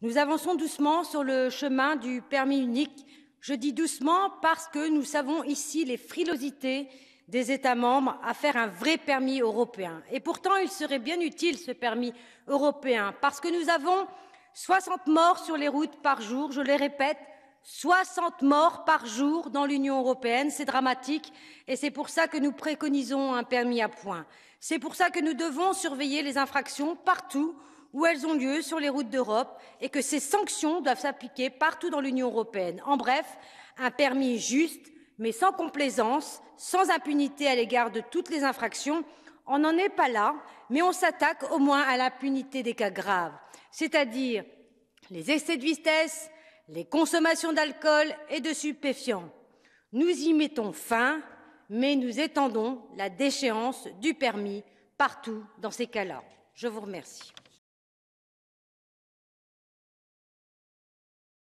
Nous avançons doucement sur le chemin du permis unique. Je dis doucement parce que nous savons ici les frilosités des États membres à faire un vrai permis européen. Et pourtant, il serait bien utile ce permis européen parce que nous avons 60 morts sur les routes par jour, je les répète, 60 morts par jour dans l'Union européenne, c'est dramatique et c'est pour ça que nous préconisons un permis à point. C'est pour ça que nous devons surveiller les infractions partout où elles ont lieu sur les routes d'Europe et que ces sanctions doivent s'appliquer partout dans l'Union européenne. En bref, un permis juste, mais sans complaisance, sans impunité à l'égard de toutes les infractions. On n'en est pas là, mais on s'attaque au moins à l'impunité des cas graves, c'est-à-dire les excès de vitesse, les consommations d'alcool et de stupéfiants. Nous y mettons fin, mais nous étendons la déchéance du permis partout dans ces cas-là. Je vous remercie.